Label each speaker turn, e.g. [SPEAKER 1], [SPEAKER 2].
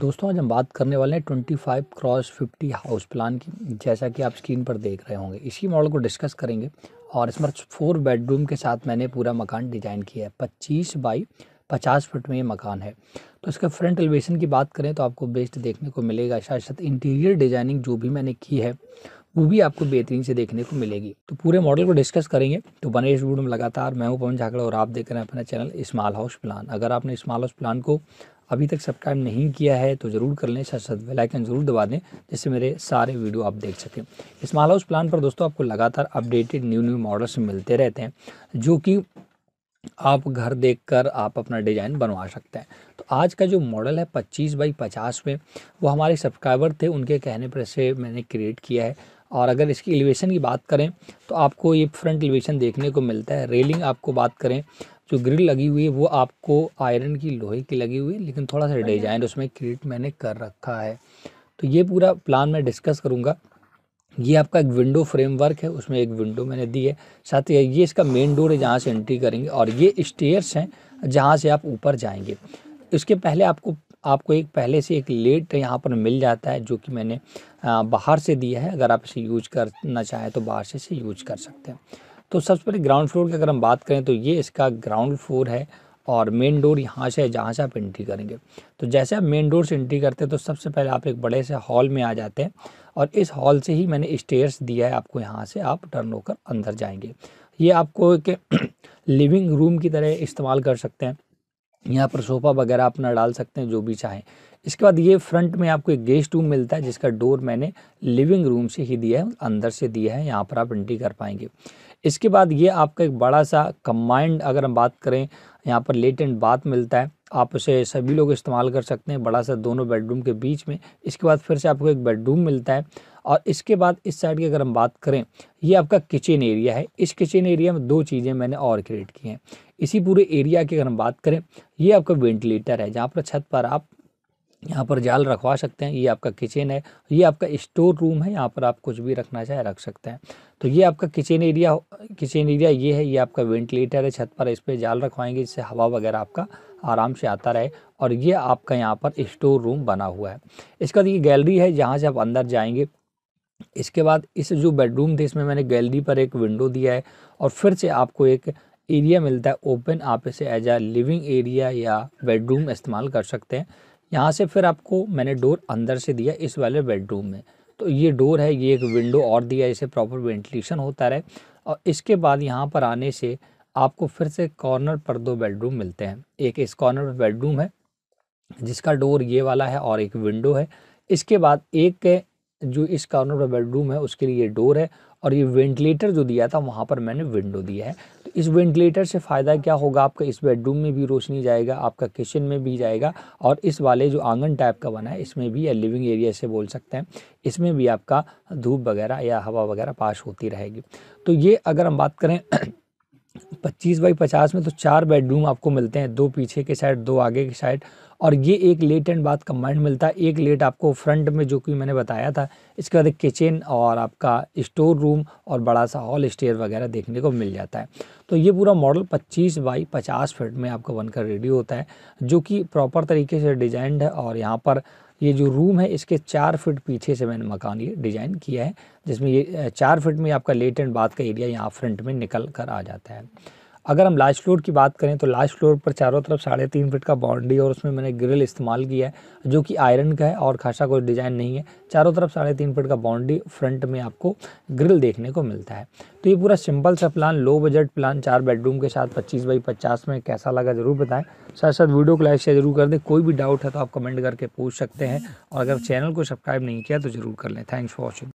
[SPEAKER 1] दोस्तों आज हम बात करने वाले हैं 25 क्रॉस फिफ्टी हाउस प्लान की जैसा कि आप स्क्रीन पर देख रहे होंगे इसी मॉडल को डिस्कस करेंगे और इसमें फोर बेडरूम के साथ मैंने पूरा मकान डिज़ाइन किया है पच्चीस बाई पचास फुट में ये मकान है तो इसका फ्रंट एलिवेशन की बात करें तो आपको बेस्ट देखने को मिलेगा शायद इंटीरियर डिज़ाइनिंग जो भी मैंने की है वो भी आपको बेहतरीन से देखने को मिलेगी तो पूरे मॉडल को डिस्कस करेंगे तो बने इस वीडियो में लगातार मैं हूं पवन झाकड़ा और आप देख रहे हैं अपना चैनल स्मॉल हाउस प्लान अगर आपने स्मॉल हाउस प्लान को अभी तक सब्सक्राइब नहीं किया है तो ज़रूर कर लें साथ साथ बेलाइकन ज़रूर दबा दें जिससे मेरे सारे वीडियो आप देख सकें स्मॉल हाउस प्लान पर दोस्तों आपको लगातार अपडेटेड न्यू न्यू मॉडल्स मिलते रहते हैं जो कि आप घर देखकर आप अपना डिज़ाइन बनवा सकते हैं आज का जो मॉडल है पच्चीस बाई पचास में वो हमारे सब्सक्राइबर थे उनके कहने पर से मैंने क्रिएट किया है और अगर इसकी एलिवेशन की बात करें तो आपको ये फ्रंट एलिवेशन देखने को मिलता है रेलिंग आपको बात करें जो ग्रिल लगी हुई है वो आपको आयरन की लोहे की लगी हुई है लेकिन थोड़ा सा डिजाइन उसमें क्रिएट मैंने कर रखा है तो ये पूरा प्लान मैं डिस्कस करूँगा ये आपका एक विंडो फ्रेमवर्क है उसमें एक विंडो मैंने दी है साथ ही ये इसका मेन डोर है जहाँ से एंट्री करेंगे और ये स्टेयर्स हैं जहाँ से आप ऊपर जाएंगे इसके पहले आपको आपको एक पहले से एक लेट यहाँ पर मिल जाता है जो कि मैंने बाहर से दिया है अगर आप इसे यूज करना चाहें तो बाहर से इसे यूज कर सकते हैं तो सबसे पहले ग्राउंड फ्लोर की अगर हम बात करें तो ये इसका ग्राउंड फ्लोर है और मेन डोर यहाँ से है जहाँ से आप एंट्री करेंगे तो जैसे आप मेन डोर से एंट्री करते हैं तो सबसे पहले आप एक बड़े से हॉल में आ जाते हैं और इस हॉल से ही मैंने स्टेयर्स दिया है आपको यहाँ से आप टर्न होकर अंदर जाएंगे ये आपको एक लिविंग रूम की तरह इस्तेमाल कर सकते हैं यहाँ पर सोफ़ा वगैरह अपना डाल सकते हैं जो भी चाहें इसके बाद ये फ्रंट में आपको एक गेस्ट रूम मिलता है जिसका डोर मैंने लिविंग रूम से ही दिया है अंदर से दिया है यहाँ पर आप एंट्री कर पाएंगे इसके बाद ये आपका एक बड़ा सा कम्बाइंड अगर हम बात करें यहाँ पर लेट एंड बाथ मिलता है आप उसे सभी लोग इस्तेमाल कर सकते हैं बड़ा सा दोनों बेडरूम के बीच में इसके बाद फिर से आपको एक बेडरूम मिलता है और इसके बाद इस साइड की अगर हम बात करें ये आपका किचन एरिया है इस किचन एरिया में दो चीज़ें मैंने और क्रिएट की हैं इसी पूरे एरिया की अगर हम बात करें ये आपका वेंटिलेटर है जहाँ पर छत पर आप यहाँ पर जाल रखवा सकते हैं ये आपका किचन है ये आपका स्टोर रूम है यहाँ पर आप कुछ भी रखना चाहे रख सकते हैं तो ये आपका किचन एरिया किचन एरिया ये है ये आपका वेंटिलेटर है छत पर इस पर जाल रखवाएंगे जिससे हवा वगैरह आपका आराम से आता रहे और ये आपका यहाँ पर स्टोर रूम बना हुआ है इसके बाद ये गैलरी है जहाँ से आप अंदर जाएंगे इसके बाद इस जो बेडरूम थे इसमें मैंने गैलरी पर एक विंडो दिया है और फिर से आपको एक एरिया मिलता है ओपन आप इसे एज आ लिविंग एरिया या बेडरूम इस्तेमाल कर सकते हैं यहाँ से फिर आपको मैंने डोर अंदर से दिया इस वाले बेडरूम में तो ये डोर है ये एक विंडो और दिया इसे प्रॉपर वेंटिलेशन होता रहे और इसके बाद यहाँ पर आने से आपको फिर से कॉर्नर पर दो बेडरूम मिलते हैं एक इस कॉर्नर पर बेडरूम है जिसका डोर ये वाला है और एक विंडो है इसके बाद एक जो इस कॉर्नर पर बेडरूम है उसके लिए डोर है और ये वेंटिलेटर जो दिया था वहाँ पर मैंने विंडो दिया है तो इस वेंटिलेटर से फ़ायदा क्या होगा आपका इस बेडरूम में भी रोशनी जाएगा आपका किचन में भी जाएगा और इस वाले जो आंगन टाइप का बना है इसमें भी या लिविंग एरिया से बोल सकते हैं इसमें भी आपका धूप वगैरह या हवा वगैरह पास होती रहेगी तो ये अगर हम बात करें पच्चीस बाई पचास में तो चार बेडरूम आपको मिलते हैं दो पीछे के साइड दो आगे के साइड और ये एक लेट एंड बाथ कम्बाइंड मिलता है एक लेट आपको फ्रंट में जो कि मैंने बताया था इसके बाद एक किचन और आपका स्टोर रूम और बड़ा सा हॉल स्टेयर वगैरह देखने को मिल जाता है तो ये पूरा मॉडल 25 बाई 50 फीट में आपका बनकर रेडी होता है जो कि प्रॉपर तरीके से डिजाइंड है और यहाँ पर ये जो रूम है इसके चार फिट पीछे से मैंने मकान ये डिज़ाइन किया है जिसमें ये चार फिट में आपका लेट एंड बाथ का एरिया यहाँ फ्रंट में निकल कर आ जाता है अगर हम लास्ट फ्लोर की बात करें तो लास्ट फ्लोर पर चारों तरफ साढ़े तीन फिट का बाउंड्री और उसमें मैंने ग्रिल इस्तेमाल किया है जो कि आयरन का है और खासा कोई डिज़ाइन नहीं है चारों तरफ साढ़े तीन फिट का बाउंड्री फ्रंट में आपको ग्रिल देखने को मिलता है तो ये पूरा सिंपल सा प्लान लो बजट प्लान चार बेडरूम के साथ पच्चीस बाई पचास में कैसा लगा ज़रूर बताएँ साथ साथ वीडियो को लाइक शेयर जरूर कर दें कोई भी डाउट है तो आप कमेंट करके पूछ सकते हैं और अगर चैनल को सब्सक्राइब नहीं किया तो ज़रूर कर लें थैंक्स फॉर वॉचिंग